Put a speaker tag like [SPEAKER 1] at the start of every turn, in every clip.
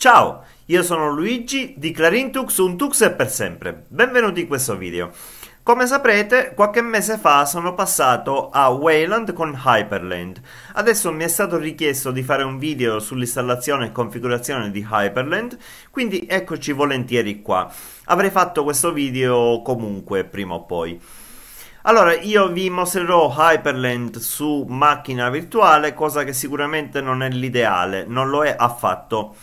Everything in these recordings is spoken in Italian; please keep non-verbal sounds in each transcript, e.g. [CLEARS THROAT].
[SPEAKER 1] Ciao, io sono Luigi di Clarintux un Tux è per sempre. Benvenuti in questo video. Come saprete, qualche mese fa sono passato a Wayland con Hyperland. Adesso mi è stato richiesto di fare un video sull'installazione e configurazione di Hyperland, quindi eccoci volentieri qua. Avrei fatto questo video comunque prima o poi. Allora, io vi mostrerò Hyperland su macchina virtuale, cosa che sicuramente non è l'ideale, non lo è affatto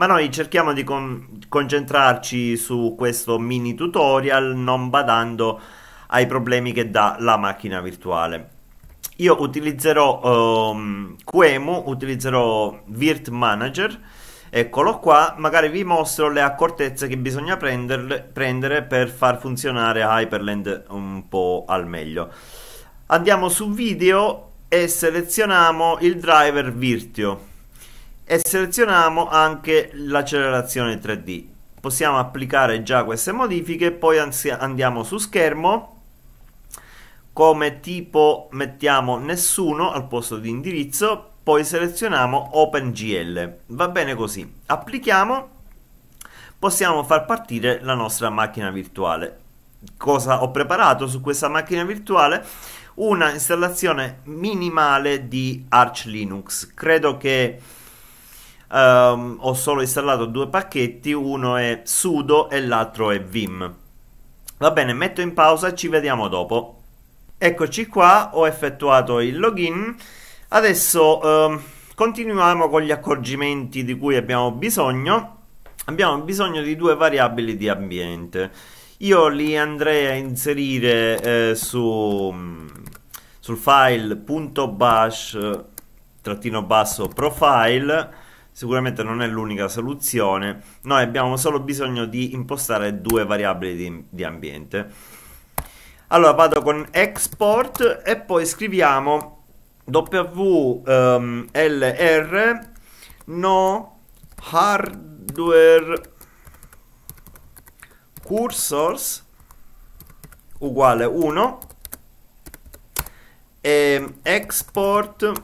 [SPEAKER 1] ma noi cerchiamo di con concentrarci su questo mini tutorial non badando ai problemi che dà la macchina virtuale. Io utilizzerò um, Quemu, utilizzerò Virt Manager, eccolo qua, magari vi mostro le accortezze che bisogna prendere per far funzionare Hyperland un po' al meglio. Andiamo su video e selezioniamo il driver Virtio e selezioniamo anche l'accelerazione 3D. Possiamo applicare già queste modifiche, poi andiamo su schermo, come tipo mettiamo nessuno al posto di indirizzo, poi selezioniamo OpenGL. Va bene così. Applichiamo, possiamo far partire la nostra macchina virtuale. Cosa ho preparato su questa macchina virtuale? Una installazione minimale di Arch Linux. Credo che um, ho solo installato due pacchetti, uno è sudo e l'altro è vim. Va bene, metto in pausa, ci vediamo dopo. Eccoci qua, ho effettuato il login. Adesso um, continuiamo con gli accorgimenti di cui abbiamo bisogno. Abbiamo bisogno di due variabili di ambiente. Io li andrei a inserire eh, su, sul file.bash basso profile sicuramente non è l'unica soluzione, noi abbiamo solo bisogno di impostare due variabili di, di ambiente. Allora vado con export e poi scriviamo WLR ehm, no hardware cursors uguale 1 e export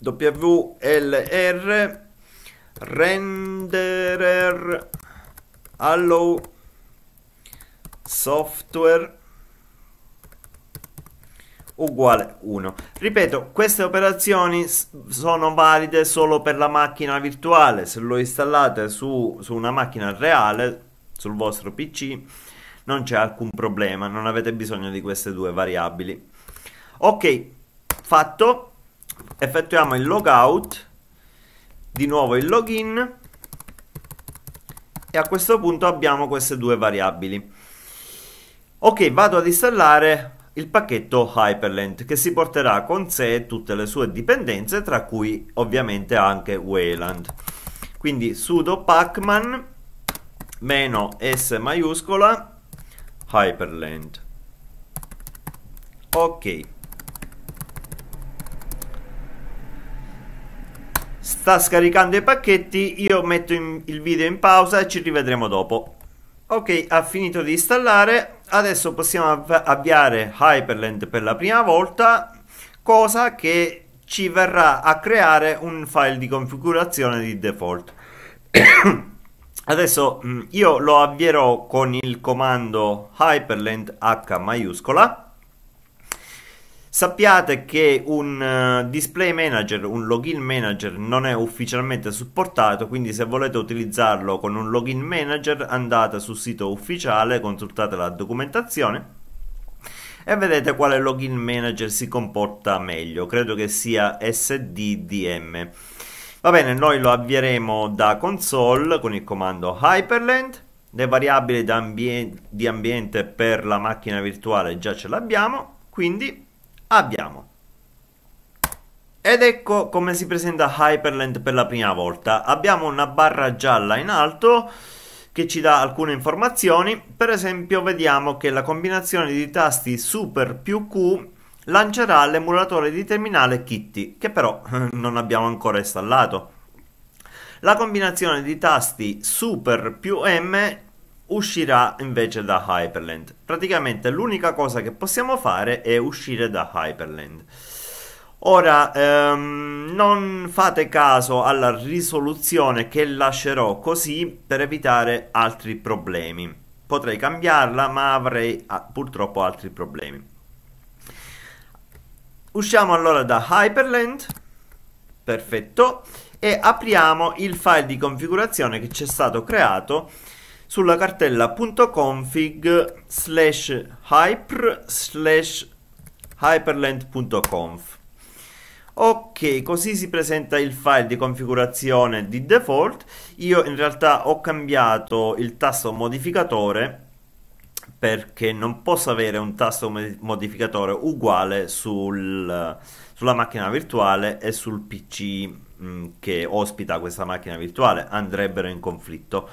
[SPEAKER 1] WLR renderer allow software uguale 1 ripeto queste operazioni sono valide solo per la macchina virtuale se lo installate su, su una macchina reale sul vostro pc non c'è alcun problema non avete bisogno di queste due variabili ok fatto effettuiamo il logout, di nuovo il login e a questo punto abbiamo queste due variabili. Ok, vado ad installare il pacchetto Hyperland che si porterà con sé tutte le sue dipendenze tra cui ovviamente anche Wayland. Quindi sudo pacman meno s maiuscola Hyperland. Ok. sta scaricando i pacchetti, io metto in, il video in pausa e ci rivedremo dopo. Ok, ha finito di installare, adesso possiamo av avviare Hyperland per la prima volta, cosa che ci verrà a creare un file di configurazione di default. [COUGHS] Adesso mm, io lo avvierò con il comando hyperland H maiuscola Sappiate che un eh, display manager, un login manager non è ufficialmente supportato, quindi se volete utilizzarlo con un login manager andate sul sito ufficiale, consultate la documentazione e vedete quale login manager si comporta meglio. Credo che sia SDDM. Va bene, noi lo avvieremo da console con il comando Hyperland. Le variabili di, ambiente per la macchina virtuale già ce l'abbiamo, quindi abbiamo ed ecco come si presenta Hyperland per la prima volta. Abbiamo una barra gialla in alto che ci dà alcune informazioni. Per esempio vediamo che la combinazione di tasti Super più Q lancerà l'emulatore di terminale Kitty, che però [LAUGHS] non abbiamo ancora installato. La combinazione di tasti Super più M uscirà invece da Hyperland. Praticamente l'unica cosa che possiamo fare è uscire da Hyperland. Ora, ehm, non fate caso alla risoluzione che lascerò così per evitare altri problemi. Potrei cambiarla, ma avrei ah, purtroppo altri problemi. Usciamo allora da Hyperland. Perfetto. E apriamo il file di configurazione che ci è stato creato sulla cartella .config slash hyper slash hyperland.conf ok così si presenta il file di configurazione di default io in realtà ho cambiato il tasto modificatore perché non posso avere un tasto modificatore uguale sul, sulla macchina virtuale e sul pc mm, che ospita questa macchina virtuale andrebbero in conflitto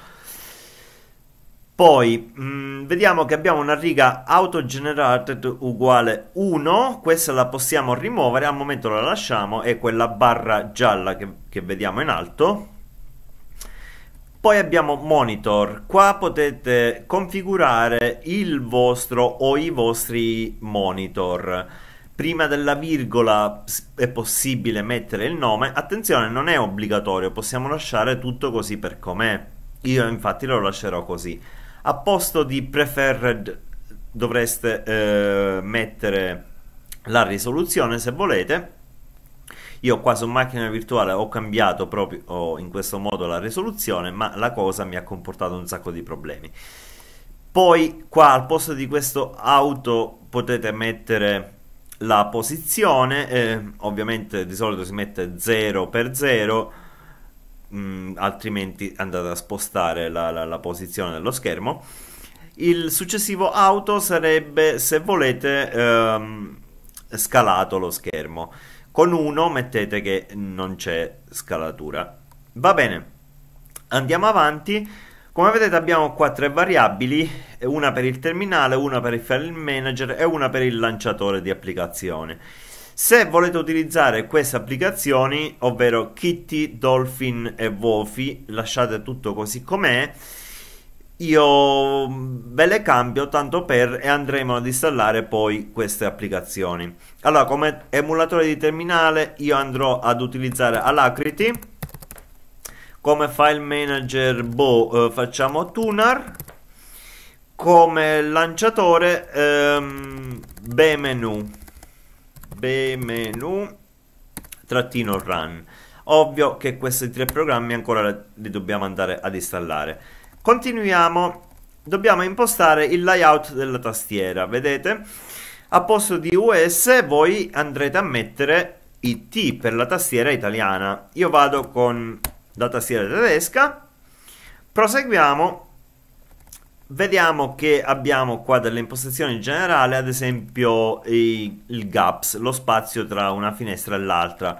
[SPEAKER 1] poi mh, mm, vediamo che abbiamo una riga autogenerated uguale 1, questa la possiamo rimuovere, al momento la lasciamo, è quella barra gialla che, che vediamo in alto. Poi abbiamo monitor, qua potete configurare il vostro o i vostri monitor. Prima della virgola è possibile mettere il nome, attenzione non è obbligatorio, possiamo lasciare tutto così per com'è. Io infatti lo lascerò così a posto di preferred dovreste eh, mettere la risoluzione se volete io qua su macchina virtuale ho cambiato proprio in questo modo la risoluzione ma la cosa mi ha comportato un sacco di problemi poi qua al posto di questo auto potete mettere la posizione eh, ovviamente di solito si mette 0 per 0 mh, altrimenti andate a spostare la, la, la posizione dello schermo. Il successivo auto sarebbe, se volete, ehm, scalato lo schermo. Con uno mettete che non c'è scalatura. Va bene, andiamo avanti. Come vedete abbiamo qua tre variabili, una per il terminale, una per il file manager e una per il lanciatore di applicazione. Se volete utilizzare queste applicazioni, ovvero Kitty, Dolphin e Wofi, lasciate tutto così com'è. Io mm, ve le cambio tanto per e andremo ad installare poi queste applicazioni. Allora, come emulatore di terminale, io andrò ad utilizzare Alacrity. Come file manager, boh, eh, facciamo Tunar come lanciatore ehm, Bmenu bmenu trattino run ovvio che questi tre programmi ancora li dobbiamo andare ad installare continuiamo dobbiamo impostare il layout della tastiera vedete a posto di US voi andrete a mettere IT per la tastiera italiana io vado con la tastiera tedesca proseguiamo vediamo che abbiamo qua delle impostazioni generali ad esempio i, il gaps, lo spazio tra una finestra e l'altra.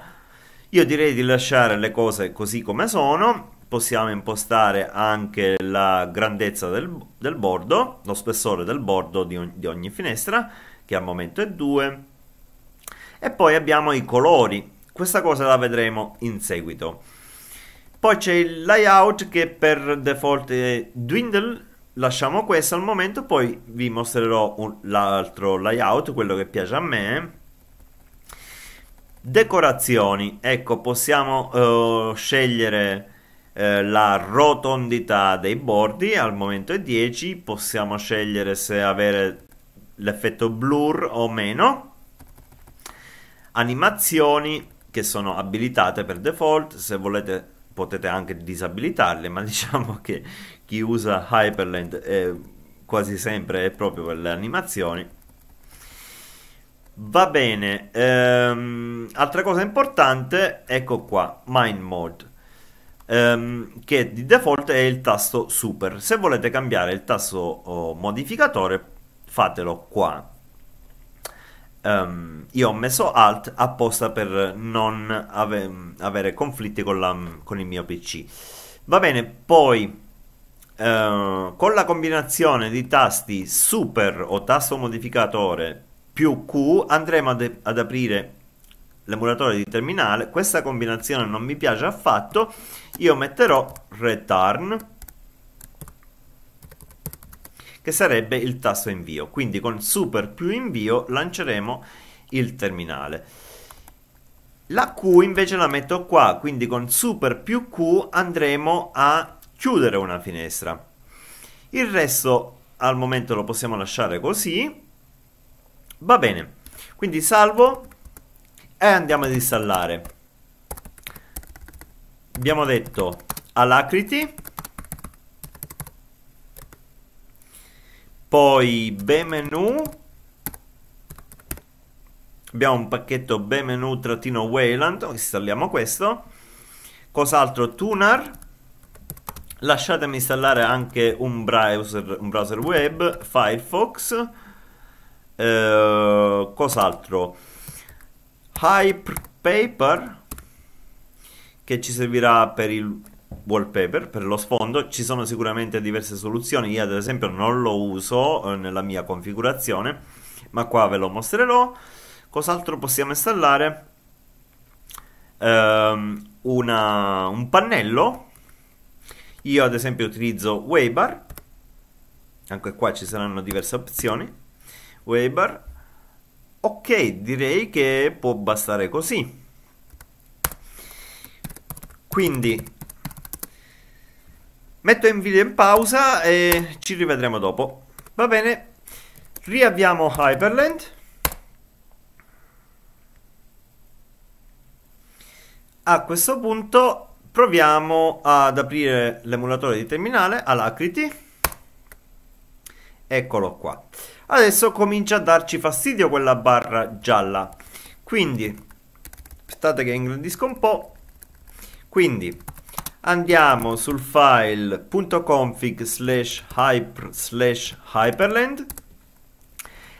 [SPEAKER 1] Io direi di lasciare le cose così come sono, possiamo impostare anche la grandezza del, del bordo, lo spessore del bordo di, on, di ogni finestra, che al momento è 2, e poi abbiamo i colori, questa cosa la vedremo in seguito. Poi c'è il layout che per default è dwindle, lasciamo questo al momento, poi vi mostrerò un, l'altro layout, quello che piace a me. Decorazioni, ecco possiamo eh, scegliere eh, la rotondità dei bordi, al momento è 10, possiamo scegliere se avere l'effetto blur o meno. Animazioni che sono abilitate per default, se volete potete anche disabilitarle, ma [LAUGHS] diciamo che chi usa Hyperland è quasi sempre è proprio per le animazioni. Va bene, ehm, altra cosa importante, ecco qua, Mind Mode, ehm, che di default è il tasto Super. Se volete cambiare il tasto oh, modificatore, fatelo qua. Um, io ho messo alt apposta per non ave- avere conflitti con, la, con, il mio PC. Va bene, poi uh, con la combinazione di tasti super o tasto modificatore più Q andremo ad, ad aprire l'emulatore di terminale. Questa combinazione non mi piace affatto. Io metterò return che sarebbe il tasto invio. Quindi con super più invio lanceremo il terminale. La Q invece la metto qua, quindi con super più Q andremo a chiudere una finestra. Il resto al momento lo possiamo lasciare così. Va bene, quindi salvo e andiamo ad installare. Abbiamo detto Alacrity poi bmenu abbiamo un pacchetto bmenu-wayland installiamo questo cos'altro tunar lasciatemi installare anche un browser, un browser web firefox eh, cos'altro paper che ci servirà per il wallpaper per lo sfondo ci sono sicuramente diverse soluzioni io ad esempio non lo uso eh, nella mia configurazione ma qua ve lo mostrerò cos'altro possiamo installare ehm, una, un pannello io ad esempio utilizzo Waybar anche qua ci saranno diverse opzioni Waybar ok direi che può bastare così quindi Metto il video in pausa e ci rivedremo dopo. Va bene, riavviamo Hyperland. A questo punto proviamo ad aprire l'emulatore di terminale Alacrity. Eccolo qua. Adesso comincia a darci fastidio quella barra gialla. Quindi, aspettate che ingrandisco un po'. Quindi, andiamo sul file .config slash hyper slash hyperland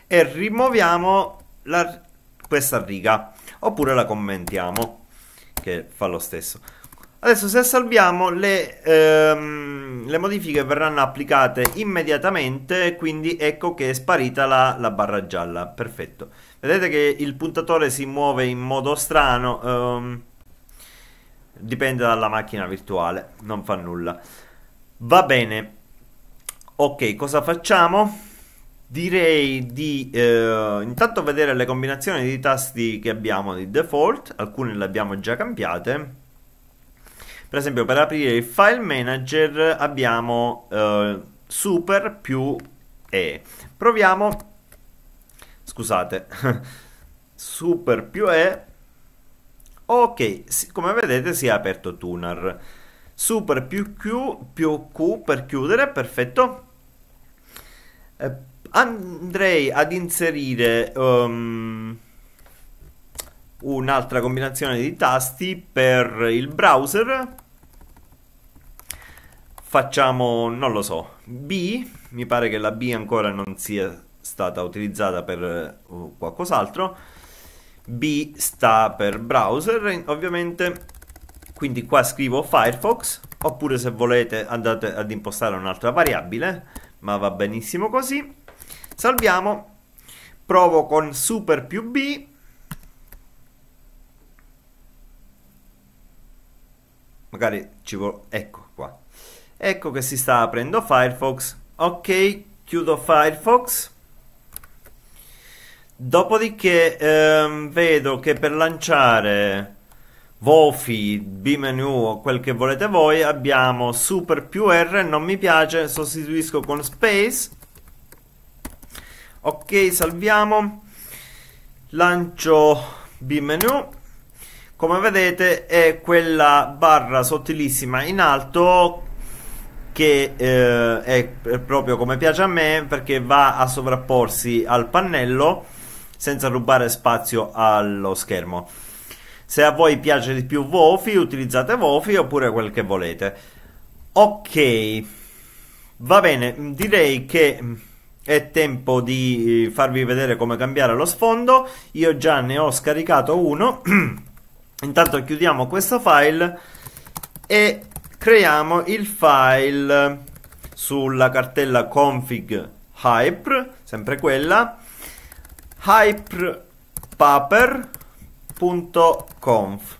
[SPEAKER 1] e rimuoviamo la, questa riga oppure la commentiamo che fa lo stesso adesso se salviamo le, ehm, le modifiche verranno applicate immediatamente quindi ecco che è sparita la, la, barra gialla perfetto vedete che il puntatore si muove in modo strano ehm, dipende dalla macchina virtuale, non fa nulla. Va bene, ok, cosa facciamo? Direi di eh, intanto vedere le combinazioni di tasti che abbiamo di default, alcune le abbiamo già cambiate. Per esempio per aprire il file manager abbiamo eh, super più E. Proviamo, scusate, [LAUGHS] super più E Ok, come vedete si è aperto Tunar. Super più Q più Q per chiudere, perfetto. Eh, andrei ad inserire um, un'altra combinazione di tasti per il browser. Facciamo, non lo so, B. Mi pare che la B ancora non sia stata utilizzata per uh, qualcos'altro B sta per browser, ovviamente. Quindi qua scrivo Firefox, oppure se volete andate ad impostare un'altra variabile, ma va benissimo così. Salviamo, provo con super più B. Magari ci vuole... ecco qua. Ecco che si sta aprendo Firefox. Ok, chiudo Firefox. Dopodiché ehm, vedo che per lanciare Vofi, b o quel che volete voi abbiamo super più R, non mi piace, sostituisco con space. Ok, salviamo. Lancio b Come vedete è quella barra sottilissima in alto che eh, è proprio come piace a me perché va a sovrapporsi al pannello senza rubare spazio allo schermo. Se a voi piace di più Vofi, utilizzate Vofi oppure quel che volete. Ok, va bene, direi che mm, è tempo di eh, farvi vedere come cambiare lo sfondo. Io già ne ho scaricato uno. [CLEARS THROAT] Intanto chiudiamo questo file e creiamo il file sulla cartella config hyper, sempre quella hyperpaper.conf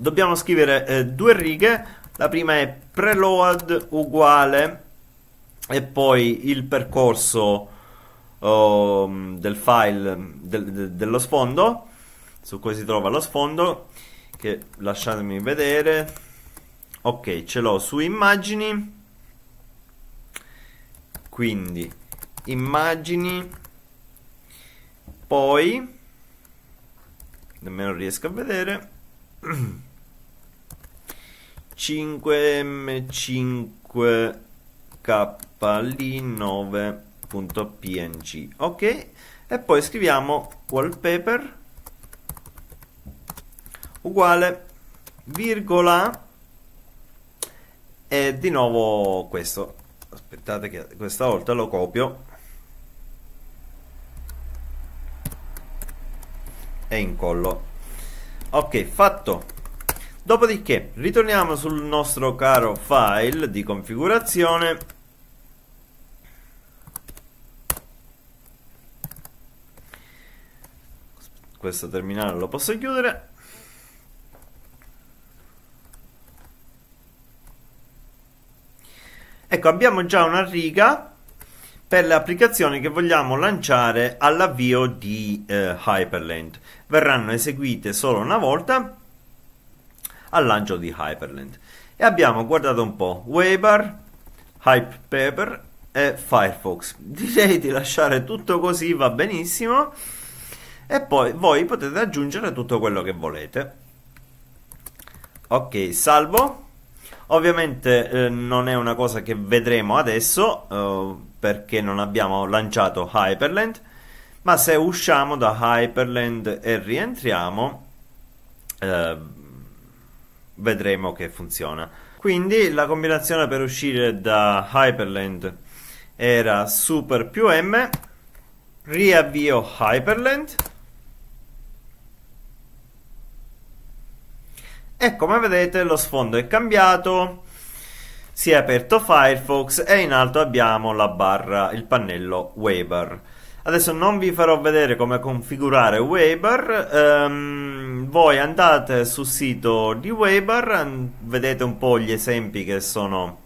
[SPEAKER 1] dobbiamo scrivere eh, due righe la prima è preload uguale e poi il percorso oh, del file de, de, dello sfondo su cui si trova lo sfondo che lasciatemi vedere ok ce l'ho su immagini quindi immagini poi nemmeno riesco a vedere 5m5 kli 9.png ok e poi scriviamo wallpaper uguale virgola e di nuovo questo aspettate che questa volta lo copio e incollo ok fatto dopodiché ritorniamo sul nostro caro file di configurazione questo terminale lo posso chiudere ecco abbiamo già una riga per le applicazioni che vogliamo lanciare all'avvio di eh, Hyperland. Verranno eseguite solo una volta al lancio di Hyperland. E abbiamo guardato un po' Weber, Hypepaper e Firefox. [LAUGHS] Direi di lasciare tutto così, va benissimo. E poi voi potete aggiungere tutto quello che volete. Ok, salvo. Ovviamente eh, non è una cosa che vedremo adesso. Eh, perché non abbiamo lanciato Hyperland, ma se usciamo da Hyperland e rientriamo eh, vedremo che funziona. Quindi la combinazione per uscire da Hyperland era Super più M, riavvio Hyperland e come vedete lo sfondo è cambiato si è aperto Firefox e in alto abbiamo la barra, il pannello Weber. Adesso non vi farò vedere come configurare Weber, um, voi andate sul sito di Weber, vedete un po' gli esempi che sono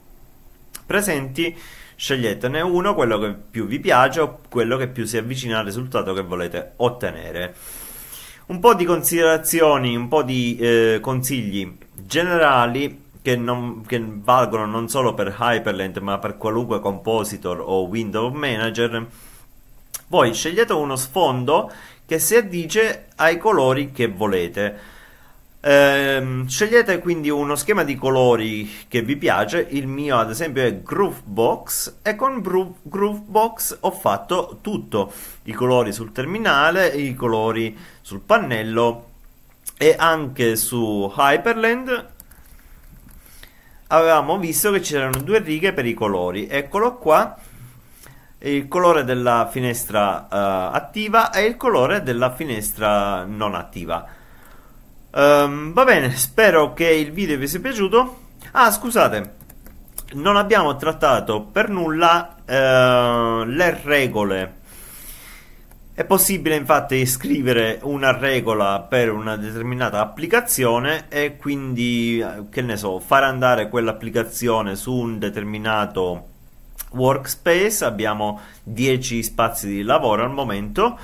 [SPEAKER 1] presenti, sceglietene uno, quello che più vi piace o quello che più si avvicina al risultato che volete ottenere. Un po' di considerazioni, un po' di eh, consigli generali che, non, che, valgono non solo per Hyperland ma per qualunque compositor o window manager. Voi scegliete uno sfondo che si addice ai colori che volete. Ehm, scegliete quindi uno schema di colori che vi piace, il mio ad esempio è Groovebox e con Groovebox ho fatto tutto, i colori sul terminale, i colori sul pannello e anche su Hyperland avevamo visto che c'erano due righe per i colori eccolo qua il colore della finestra uh, attiva e il colore della finestra non attiva um, va bene spero che il video vi sia piaciuto ah scusate non abbiamo trattato per nulla uh, le regole è possibile infatti scrivere una regola per una determinata applicazione e quindi, eh, che ne so, far andare quell'applicazione su un determinato workspace. Abbiamo 10 spazi di lavoro al momento.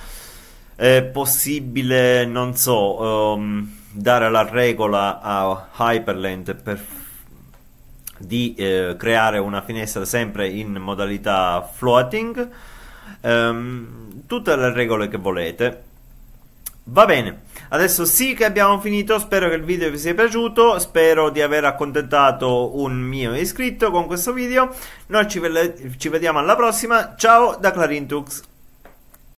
[SPEAKER 1] È possibile, non so, um, dare la regola a Hyperland per di eh, creare una finestra sempre in modalità floating ehm, tutte le regole che volete. Va bene, adesso sì che abbiamo finito, spero che il video vi sia piaciuto, spero di aver accontentato un mio iscritto con questo video. Noi ci, ve- ci vediamo alla prossima, ciao da Clarintux.